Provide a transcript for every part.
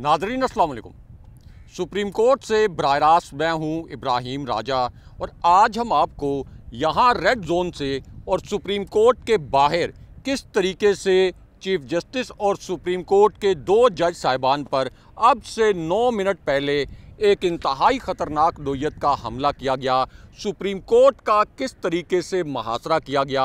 नाजरीन असलकुम supreme court से बरह रास्त मैं हूँ इब्राहिम राजा और आज हम आपको यहाँ रेड जोन से और सुप्रीम कोर्ट के बाहर किस तरीके से चीफ जस्टिस और सुप्रीम कोर्ट के दो जज साहिबान पर अब से नौ मिनट पहले एक इंतहाई ख़तरनाक नोयत का हमला किया गया सुप्रीम कोर्ट का किस तरीके से मुहासरा किया गया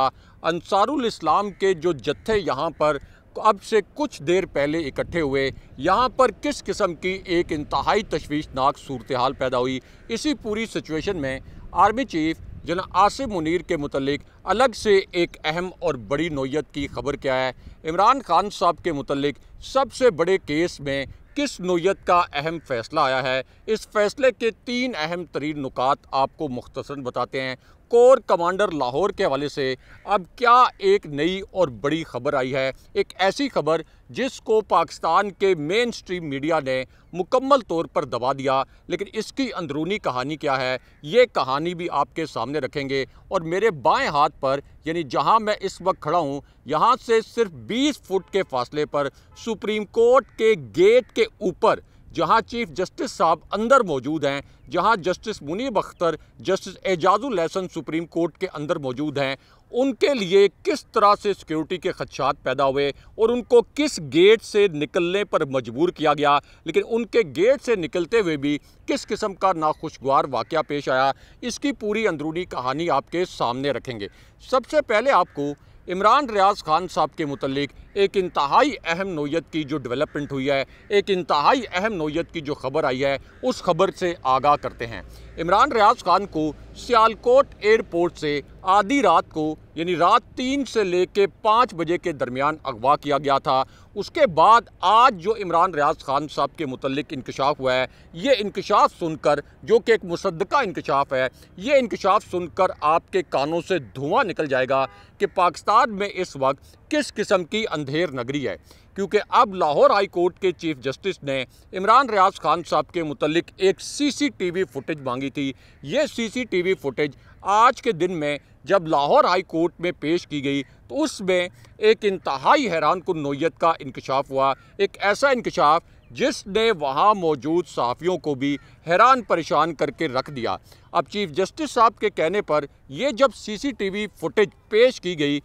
अंसारुल इस्लाम के जो जत्थे यहाँ पर अब से कुछ देर पहले इकट्ठे हुए यहाँ पर किस किस्म की एक इंतहाई तशवीशनाक सूरत हाल पैदा हुई इसी पूरी सिचुएशन में आर्मी चीफ जना आसिफ मुनीर के मतलब अलग से एक अहम और बड़ी नोयत की खबर क्या है इमरान खान साहब के मतलब सबसे बड़े केस में किस नोयत का अहम फ़ैसला आया है इस फैसले के तीन अहम तरीन नुकात आपको मुख्तसर बताते हैं कोर कमांडर लाहौर के हवाले से अब क्या एक नई और बड़ी खबर आई है एक ऐसी खबर जिसको पाकिस्तान के मेन स्ट्रीम मीडिया ने मुकम्मल तौर पर दबा दिया लेकिन इसकी अंदरूनी कहानी क्या है ये कहानी भी आपके सामने रखेंगे और मेरे बाएं हाथ पर यानी जहां मैं इस वक्त खड़ा हूं यहां से सिर्फ 20 फुट के फासले पर सुप्रीम कोर्ट के गेट के ऊपर जहां चीफ जस्टिस साहब अंदर मौजूद हैं जहां justice Munib Akhtar justice Ijazul Hasan supreme court के अंदर मौजूद हैं उनके लिए किस तरह से सिक्योरिटी के खदशात पैदा हुए और उनको किस गेट से निकलने पर मजबूर किया गया लेकिन उनके गेट से निकलते हुए भी किस किस्म का नाखुशगवार वाक़ पेश आया इसकी पूरी अंदरूनी कहानी आपके सामने रखेंगे सबसे पहले आपको इमरान रियाज खान साहब के मतलब एक इंतहाई अहम नोयत की जो डेवलपमेंट हुई है एक इंतहाई अहम नोयत की जो खबर आई है उस खबर से आगाह करते हैं इमरान रियाज खान को सियालकोट एयरपोर्ट से आधी रात को यानी रात तीन से कर पाँच बजे के दरमियान अगवा किया गया था उसके बाद आज जो इमरान रियाज खान साहब के मतलब इंकशाफ हुआ है ये इंकशाफ सुनकर जो कि एक मुसद्दका इंकशाफ है ये इंकशाफ सुनकर आपके कानों से धुआं निकल जाएगा कि पाकिस्तान में इस वक्त किस किस्म की अंधेर नगरी है क्योंकि अब लाहौर हाई कोर्ट के चीफ जस्टिस ने इमरान रियाज खान साहब के मुतलिक एक सीसीटीवी फुटेज मांगी थी ये सीसीटीवी फुटेज आज के दिन में जब लाहौर हाई कोर्ट में पेश की गई तो उसमें एक इंतहाई हैरान कन नोयत का इंकशाफ हुआ एक ऐसा इंकशाफ जिसने वहाँ मौजूद सहाफ़ियों को भी हैरान परेशान करके रख दिया अब चीफ जस्टिस साहब के कहने पर यह जब सीसीटीवी फुटेज पेश की गई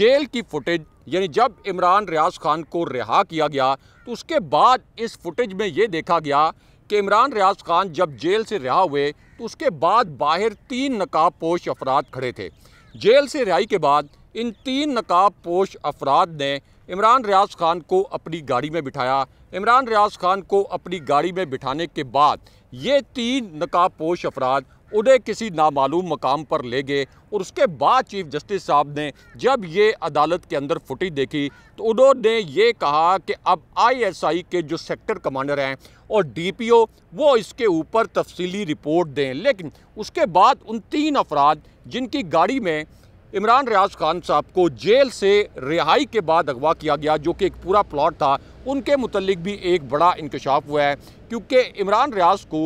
जेल की फुटेज यानी जब इमरान रियाज खान को रिहा किया गया तो उसके बाद इस फुटेज में ये देखा गया कि इमरान रियाज खान जब जेल से रिहा हुए तो उसके बाद बाहर तीन नकाब पोश अफराद खड़े थे जेल से रिहाई के बाद इन तीन नकाब पोश अफराद ने इमरान रियाज खान को अपनी गाड़ी में बिठाया इमरान रियाज खान को अपनी गाड़ी में बिठाने के बाद ये तीन नकाबपोश अफराद उन्हें किसी नामालूम मकाम पर ले गए और उसके बाद चीफ जस्टिस साहब ने जब ये अदालत के अंदर फुटी देखी तो उन्होंने ये कहा कि अब आईएसआई के जो सेक्टर कमांडर हैं और डीपीओ वो इसके ऊपर तफसीली रिपोर्ट दें लेकिन उसके बाद उन तीन अफराद जिनकी गाड़ी में इमरान रियाज खान साहब को जेल से रिहाई के बाद अगवा किया गया जो कि एक पूरा प्लॉट था उनके मुतलिक भी एक बड़ा इंकशाफ हुआ है क्योंकि इमरान रियाज को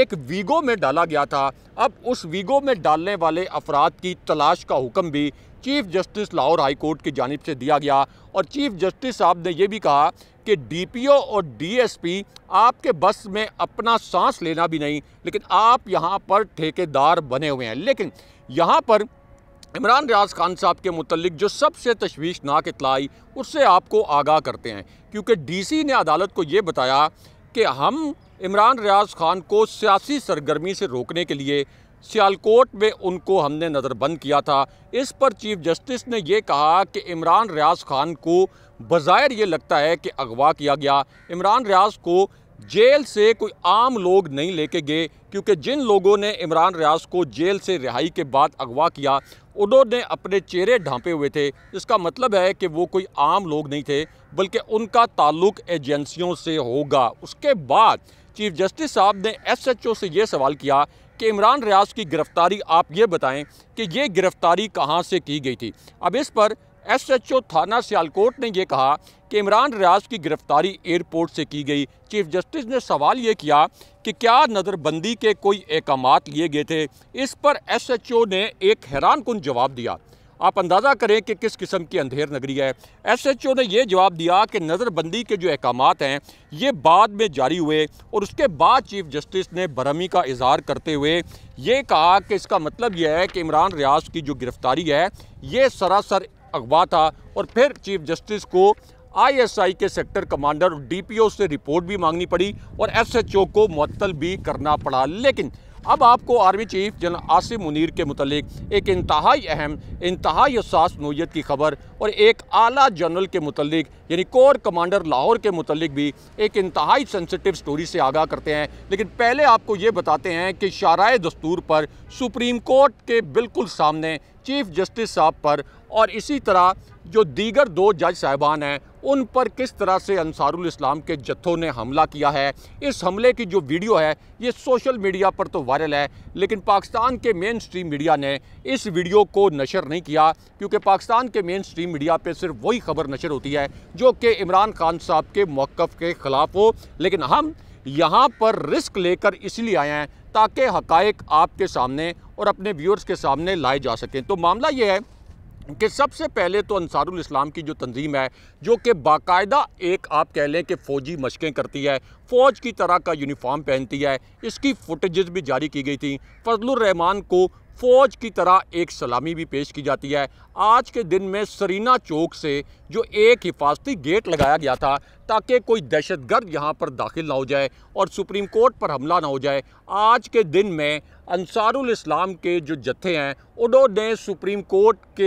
एक वीगो में डाला गया था अब उस वीगो में डालने वाले अफराद की तलाश का हुक्म भी chief justice Lahore high court की जानब से दिया गया और चीफ जस्टिस साहब ने यह भी कहा कि डीपीओ और डीएसपी आपके बस में अपना सांस लेना भी नहीं लेकिन आप यहाँ पर ठेकेदार बने हुए हैं लेकिन यहाँ पर इमरान रियाज खान साहब के मुतलिक जो सबसे तशवीशनाक इतलाई उससे आपको आगाह करते हैं क्योंकि डीसी ने अदालत को ये बताया कि हम इमरान रियाज खान को सियासी सरगर्मी से रोकने के लिए सियालकोट में उनको हमने नज़रबंद किया था इस पर चीफ जस्टिस ने यह कहा कि इमरान रियाज खान को बज़ाहिर ये लगता है कि अगवा किया गया इमरान रियाज को जेल से कोई आम लोग नहीं लेके गए क्योंकि जिन लोगों ने इमरान रियाज को जेल से रिहाई के बाद अगवा किया उन्होंने अपने चेहरे ढांपे हुए थे इसका मतलब है कि वो कोई आम लोग नहीं थे बल्कि उनका ताल्लुक एजेंसियों से होगा उसके बाद चीफ जस्टिस साहब ने एसएचओ से ये सवाल किया कि इमरान रियाज की गिरफ्तारी आप ये बताएं कि ये गिरफ्तारी कहाँ से की गई थी अब इस पर एसएचओ थाना सियालकोट ने यह कहा कि इमरान रियाज की गिरफ्तारी एयरपोर्ट से की गई चीफ जस्टिस ने सवाल ये किया कि क्या नज़रबंदी के कोई अहकाम लिए गए थे इस पर एसएचओ ने एक हैरान कन जवाब दिया आप अंदाज़ा करें कि किस किस्म की अंधेर नगरी है एसएचओ ने यह जवाब दिया कि नज़रबंदी के जो अहकाम हैं ये बाद में जारी हुए और उसके बाद चीफ जस्टिस ने बरहमी का इजहार करते हुए ये कहा कि इसका मतलब यह है कि इमरान रियाज की जो गिरफ्तारी है ये सरासर अगवा था और फिर चीफ जस्टिस को आईएसआई के सेक्टर कमांडर और डीपीओ से रिपोर्ट भी मांगनी पड़ी और एसएचओ को मअतल भी करना पड़ा लेकिन अब आपको army chief general Asif Munir के मुतलिक एक इंतहाई अहम इंतहाई असास नोयत की खबर और एक आला जनरल के मुतलिक यानी कोर कमांडर लाहौर के मतलब भी एक इंतहाई सेंसिटिव स्टोरी से आगाह करते हैं लेकिन पहले आपको ये बताते हैं कि शाराय दस्तूर पर सुप्रीम कोर्ट के बिल्कुल सामने चीफ जस्टिस साहब पर और इसी तरह जो दीगर दो जज साहबान हैं उन पर किस तरह से अंसारुल इस्लाम के जत्थों ने हमला किया है इस हमले की जो वीडियो है ये सोशल मीडिया पर तो वायरल है लेकिन पाकिस्तान के मेन स्ट्रीम मीडिया ने इस वीडियो को नशर नहीं किया क्योंकि पाकिस्तान के मेन स्ट्रीम मीडिया पे सिर्फ वही खबर नशर होती है जो कि इमरान खान साहब के मौक़ के ख़िलाफ़ हो लेकिन हम यहाँ पर रिस्क लेकर इसलिए आए हैं ताकि हक आपके सामने और अपने व्यूअर्स के सामने लाए जा सकें तो मामला ये है कि सबसे पहले तो अंसारुल इस्लाम की जो तंजीम है जो कि बाकायदा एक आप कह लें कि फ़ौजी मशकें करती है फ़ौज की तरह का यूनिफॉर्म पहनती है इसकी फुटेजेस भी जारी की गई थी फजलरहमान को फ़ौज की तरह एक सलामी भी पेश की जाती है आज के दिन में सरीना चौक से जो एक हिफाजती गेट लगाया गया था ताकि कोई दहशतगर्द यहाँ पर दाखिल ना हो जाए और सुप्रीम कोर्ट पर हमला ना हो जाए आज के दिन में अंसारुल इस्लाम के जो जत्थे हैं उन्होंने सुप्रीम कोर्ट के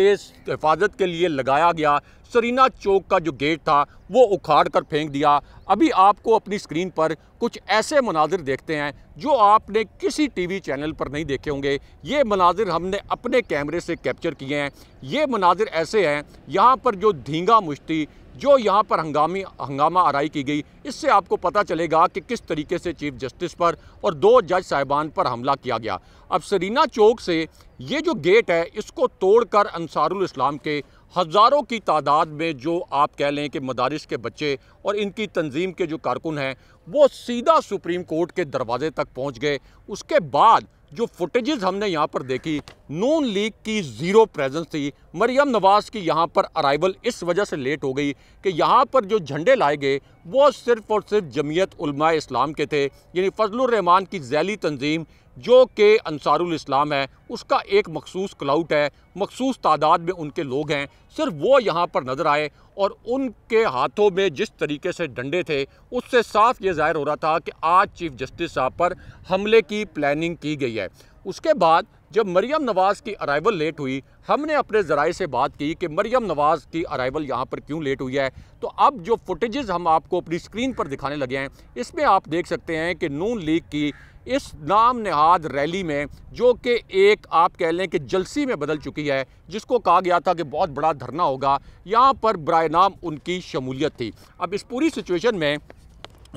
हिफाजत के लिए लगाया गया सरीना चौक का जो गेट था वो उखाड़ कर फेंक दिया अभी आपको अपनी स्क्रीन पर कुछ ऐसे मनाजिर देखते हैं जो आपने किसी टीवी चैनल पर नहीं देखे होंगे ये मनाजिर हमने अपने कैमरे से कैप्चर किए हैं ये मनाजिर ऐसे हैं यहाँ पर जो धींगा मुश्ती जो यहाँ पर हंगामी हंगामा आरई की गई इससे आपको पता चलेगा कि किस तरीके से चीफ जस्टिस पर और दो जज साहिबान पर हमला किया गया अब सरीना चौक से ये जो गेट है इसको तोड़कर अंसारुल इस्लाम के हज़ारों की तादाद में जो आप कह लें कि मदारस के बच्चे और इनकी तंजीम के जो कारकुन हैं वो सीधा सुप्रीम कोर्ट के दरवाजे तक पहुँच गए उसके बाद जो फुटेजेस हमने यहाँ पर देखी नून लीग की ज़ीरो प्रेजेंस थी मरियम नवाज़ की यहाँ पर अराइवल इस वजह से लेट हो गई कि यहाँ पर जो झंडे लाए गए वो सिर्फ़ और सिर्फ जमीयत उलमा इस्लाम के थे यानी फजलरहमान की जैली तंजीम जो कि अनसारुल इस्लाम है उसका एक मखसूस क्लाउट है मखसूस तादाद में उनके लोग हैं सिर्फ वो यहाँ पर नज़र आए और उनके हाथों में जिस तरीके से डंडे थे उससे साफ ये ज़ाहिर हो रहा था कि आज चीफ जस्टिस साहब पर हमले की प्लानिंग की गई है उसके बाद जब मरियम नवाज़ की अराइवल लेट हुई हमने अपने ज़राए से बात की कि मरियम नवाज़ की अराइवल यहाँ पर क्यों लेट हुई है तो अब जो फुटेज़ हम आपको अपनी स्क्रीन पर दिखाने लगे हैं इसमें आप देख सकते हैं कि नून लीग की इस नाम नहाद रैली में जो कि एक आप कह लें कि जलसी में बदल चुकी है जिसको कहा गया था कि बहुत बड़ा धरना होगा यहाँ पर बर नाम उनकी शमूलियत थी अब इस पूरी सिचुएशन में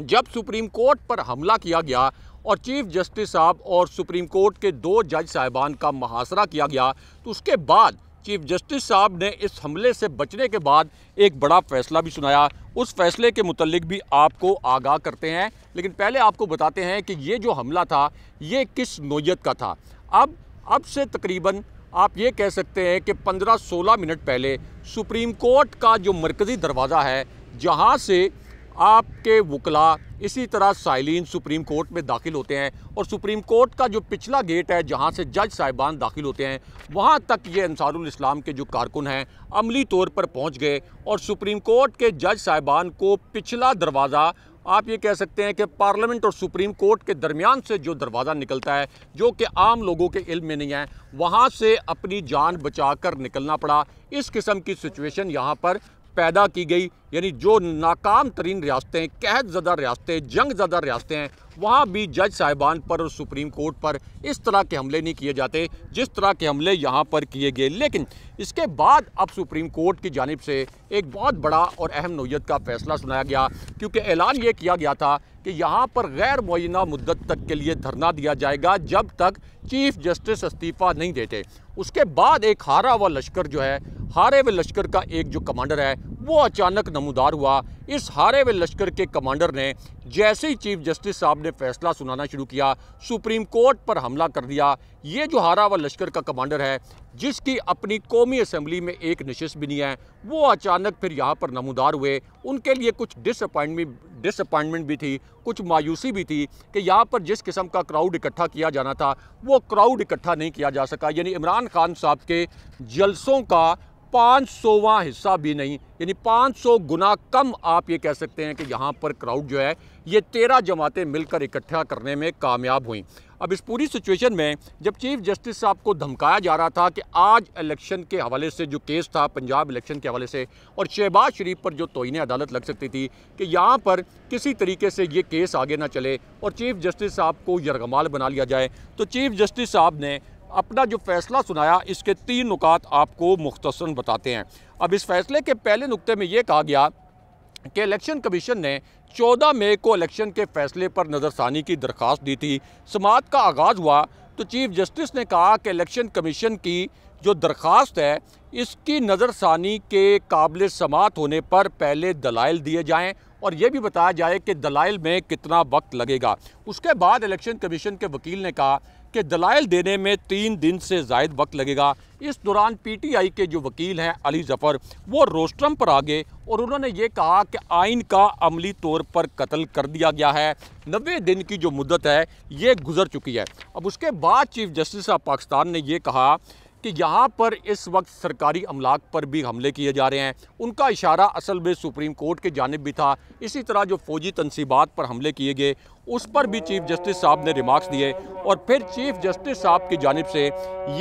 जब सुप्रीम कोर्ट पर हमला किया गया और चीफ जस्टिस साहब और सुप्रीम कोर्ट के दो जज साहिबान का मुहासरा किया गया तो उसके बाद चीफ जस्टिस साहब ने इस हमले से बचने के बाद एक बड़ा फैसला भी सुनाया उस फैसले के मुतलिक भी आपको आगाह करते हैं लेकिन पहले आपको बताते हैं कि ये जो हमला था ये किस नोयत का था अब अब से तकरीबन आप ये कह सकते हैं कि 15-16 मिनट पहले सुप्रीम कोर्ट का जो मरकज़ी दरवाज़ा है जहाँ से आपके वकला इसी तरह साइलिन सुप्रीम कोर्ट में दाखिल होते हैं और सुप्रीम कोर्ट का जो पिछला गेट है जहां से जज साहिबान दाखिल होते हैं वहां तक ये अंसारुल इस्लाम के जो कारकुन हैं अमली तौर पर पहुंच गए और सुप्रीम कोर्ट के जज साहिबान को पिछला दरवाज़ा आप ये कह सकते हैं कि पार्लियामेंट और सुप्रीम कोर्ट के दरमियान से जो दरवाज़ा निकलता है जो कि आम लोगों के इल्म में नहीं है वहाँ से अपनी जान बचाकर निकलना पड़ा इस किस्म की सिचुएशन यहाँ पर पैदा की गई यानी जो नाकाम तरीन रियासतें कहत ज़दा रियासतें जंग ज़दा रियासतें हैं वहाँ भी जज साहिबान पर और सुप्रीम कोर्ट पर इस तरह के हमले नहीं किए जाते जिस तरह के हमले यहाँ पर किए गए लेकिन इसके बाद अब सुप्रीम कोर्ट की जानब से एक बहुत बड़ा और अहम नोयत का फैसला सुनाया गया क्योंकि ऐलान ये किया गया था कि यहाँ पर गैर मुना मुद्दत तक के लिए धरना दिया जाएगा जब तक चीफ जस्टिस इस्तीफ़ा नहीं देते उसके बाद एक हारा हुआ लश्कर जो है हारे हुए लश्कर का एक जो कमांडर है वो अचानक नमोदार हुआ इस हारे हुए लश्कर के कमांडर ने जैसे ही चीफ जस्टिस साहब ने फैसला सुनाना शुरू किया सुप्रीम कोर्ट पर हमला कर दिया ये जो हारा हुआ लश्कर का कमांडर है जिसकी अपनी कौमी असम्बली में एक नशस्त भी नहीं है वो अचानक फिर यहाँ पर नमोदार हुए उनके लिए कुछ डिसअपॉइंटमेंट डिसअपॉइंटमेंट भी थी कुछ मायूसी भी थी कि यहाँ पर जिस किस्म का क्राउड इकट्ठा किया जाना था वो क्राउड इकट्ठा नहीं किया जा सका यानी इमरान खान साहब के जलसों का पाँच सौवा हिस्सा भी नहीं यानी पाँच सौ गुना कम आप ये कह सकते हैं कि यहाँ पर क्राउड जो है ये तेरह जमातें मिलकर इकट्ठा करने में कामयाब हुई अब इस पूरी सिचुएशन में जब चीफ जस्टिस साहब को धमकाया जा रहा था कि आज इलेक्शन के हवाले से जो केस था पंजाब इलेक्शन के हवाले से और शहबाज शरीफ पर जो तोहन अदालत लग सकती थी कि यहाँ पर किसी तरीके से ये केस आगे ना चले और चीफ जस्टिस साहब को यरगमाल बना लिया जाए तो चीफ जस्टिस साहब ने अपना जो फैसला सुनाया इसके तीन नुकात आपको मुख्तसर बताते हैं अब इस फैसले के पहले नुकते में ये कहा गया कि इलेक्शन कमीशन ने 14 मई को इलेक्शन के फैसले पर नज़रसानी की दरख्वास्त दी थी समात का आगाज़ हुआ तो चीफ जस्टिस ने कहा कि इलेक्शन कमीशन की जो दरख्वास्त है इसकी नज़रसानी के काबिल समात होने पर पहले दलाइल दिए जाएँ और ये भी बताया जाए कि दलाइल में कितना वक्त लगेगा उसके बाद इलेक्शन कमीशन के वकील ने कहा के दलाइल देने में तीन दिन से जायद वक्त लगेगा इस दौरान पीटीआई के जो वकील हैं अली जफ़र वो रोस्ट्रम पर आ गए और उन्होंने ये कहा कि आइन का अमली तौर पर कत्ल कर दिया गया है नबे दिन की जो मुद्दत है ये गुजर चुकी है अब उसके बाद चीफ जस्टिस ऑफ पाकिस्तान ने यह कहा कि यहाँ पर इस वक्त सरकारी अमलाक पर भी हमले किए जा रहे हैं उनका इशारा असल में सुप्रीम कोर्ट के जानब भी था इसी तरह जो फौजी तनसीबात पर हमले किए गए उस पर भी चीफ जस्टिस साहब ने रिमार्क्स दिए और फिर चीफ जस्टिस साहब की जानब से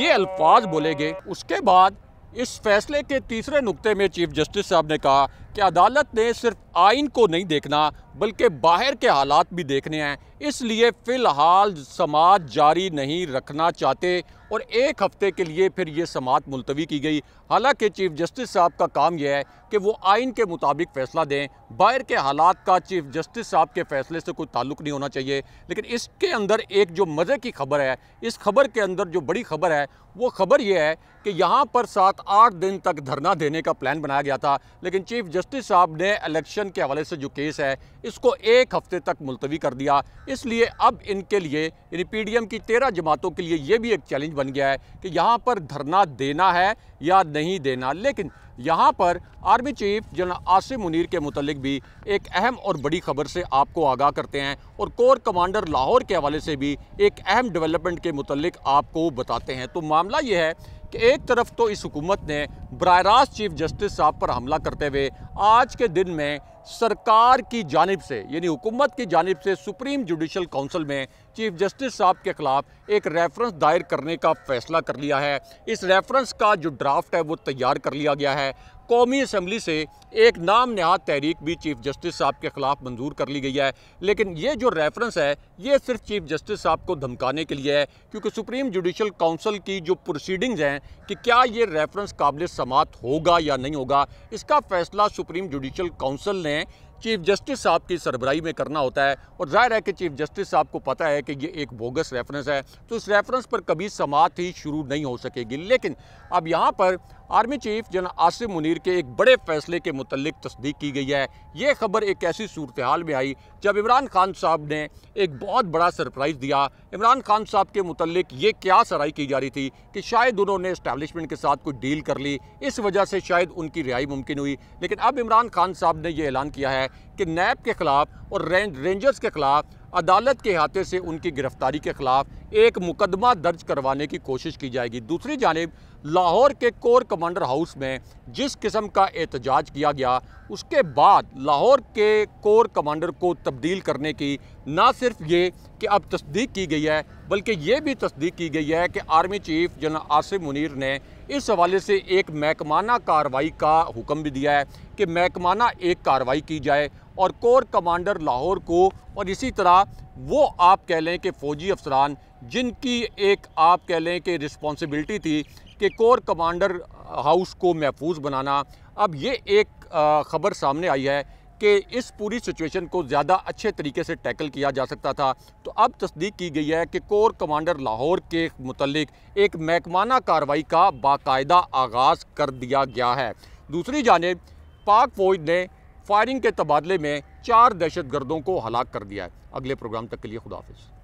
ये अल्फाज बोले गए उसके बाद इस फैसले के तीसरे नुकते में चीफ जस्टिस साहब ने कहा कि अदालत ने सिर्फ आइन को नहीं देखना बल्कि बाहर के हालात भी देखने हैं इसलिए फ़िलहाल समात जारी नहीं रखना चाहते और एक हफ़्ते के लिए फिर ये समात मुलतवी की गई हालांकि चीफ जस्टिस साहब का काम यह है कि वो आइन के मुताबिक फ़ैसला दें बाहर के हालात का चीफ जस्टिस साहब के फ़ैसले से कोई ताल्लुक नहीं होना चाहिए लेकिन इसके अंदर एक जो मज़े की खबर है इस खबर के अंदर जो बड़ी खबर है वो खबर यह है कि यहाँ पर सात आठ दिन तक धरना देने का प्लान बनाया गया था लेकिन चीफ जस्टिस साहब ने इलेक्शन के हवाले से जो केस है इसको एक हफ्ते तक मुलतवी कर दिया इसलिए अब इनके लिए यानी एम की तेरह जमातों के लिए ये भी एक चैलेंज बन गया है कि यहाँ पर धरना देना है या नहीं देना लेकिन यहाँ पर army chief general Asim Munir के मुतलिक भी एक अहम और बड़ी खबर से आपको आगाह करते हैं और कोर कमांडर लाहौर के हवाले से भी एक अहम डेवलपमेंट के मतलब आपको बताते हैं तो मामला यह है कि एक तरफ तो इस हुकूमत ने बर रास्त चीफ जस्टिस साहब पर हमला करते हुए आज के दिन में सरकार की जानब से यानी हुकूमत की जानब से सुप्रीम जुडिशल काउंसिल में चीफ जस्टिस साहब के ख़िलाफ़ एक रेफरेंस दायर करने का फ़ैसला कर लिया है इस रेफरेंस का जो ड्राफ्ट है वो तैयार कर लिया गया है कौमी असम्बली से एक नाम नहाद तहरीक भी चीफ जस्टिस साहब के ख़िलाफ़ मंजूर कर ली गई है लेकिन ये जो रेफरेंस है ये सिर्फ चीफ जस्टिस साहब को धमकाने के लिए है क्योंकि सुप्रीम जुडिशल काउंसिल की जो प्रोसीडिंग्स हैं कि क्या ये रेफरेंस काबिल समात होगा या नहीं होगा इसका फ़ैसला सुप्रीम जुडिशल काउंसिल ने चीफ जस्टिस साहब की सरबराही में करना होता है और जाहिर है कि चीफ जस्टिस साहब को पता है कि ये एक बोगस रेफरेंस है तो इस रेफरेंस पर कभी समात ही शुरू नहीं हो सकेगी लेकिन अब यहाँ पर army chief general Asif Munir के एक बड़े फैसले के मतलब तस्दीक की गई है ये खबर एक ऐसी सूरत हाल में आई जब इमरान खान साहब ने एक बहुत बड़ा सरप्राइज़ दिया इमरान खान साहब के मुतलिक ये क्या सराई की जा रही थी कि शायद उन्होंने इस्टेबलिशमेंट के साथ कोई डील कर ली इस वजह से शायद उनकी रिहाई मुमकिन हुई लेकिन अब इमरान खान साहब ने यह ऐलान किया है कि नैब के ख़िलाफ़ और रें रेंजर्स के ख़िलाफ़ अदालत के हाथे से उनकी गिरफ्तारी के खिलाफ एक मुकदमा दर्ज करवाने की कोशिश की जाएगी दूसरी जानब लाहौर के कोर कमांडर हाउस में जिस किस्म का एहतजाज किया गया उसके बाद लाहौर के कोर कमांडर को तब्दील करने की ना सिर्फ ये कि अब तस्दीक की गई है बल्कि ये भी तस्दीक की गई है कि army chief general Asif Munir ने इस हवाले से एक महकमाना कार्रवाई का हुक्म भी दिया है कि महकमाना एक कार्रवाई की जाए और कोर कमांडर लाहौर को और इसी तरह वो आप कह लें कि फ़ौजी अफसरान जिनकी एक आप कह लें कि रिस्पॉन्सिबिलिटी थी कि कोर कमांडर हाउस को महफूज बनाना अब ये एक ख़बर सामने आई है कि इस पूरी सिचुएशन को ज़्यादा अच्छे तरीके से टैकल किया जा सकता था तो अब तस्दीक की गई है कि कोर कमांडर लाहौर के मतलब एक महकमाना कार्रवाई का बाकायदा आगाज़ कर दिया गया है दूसरी जानब पाक फौज ने फायरिंग के तबादले में चार दहशत गर्दों को हलाक कर दिया है अगले प्रोग्राम तक के लिए खुदाफिज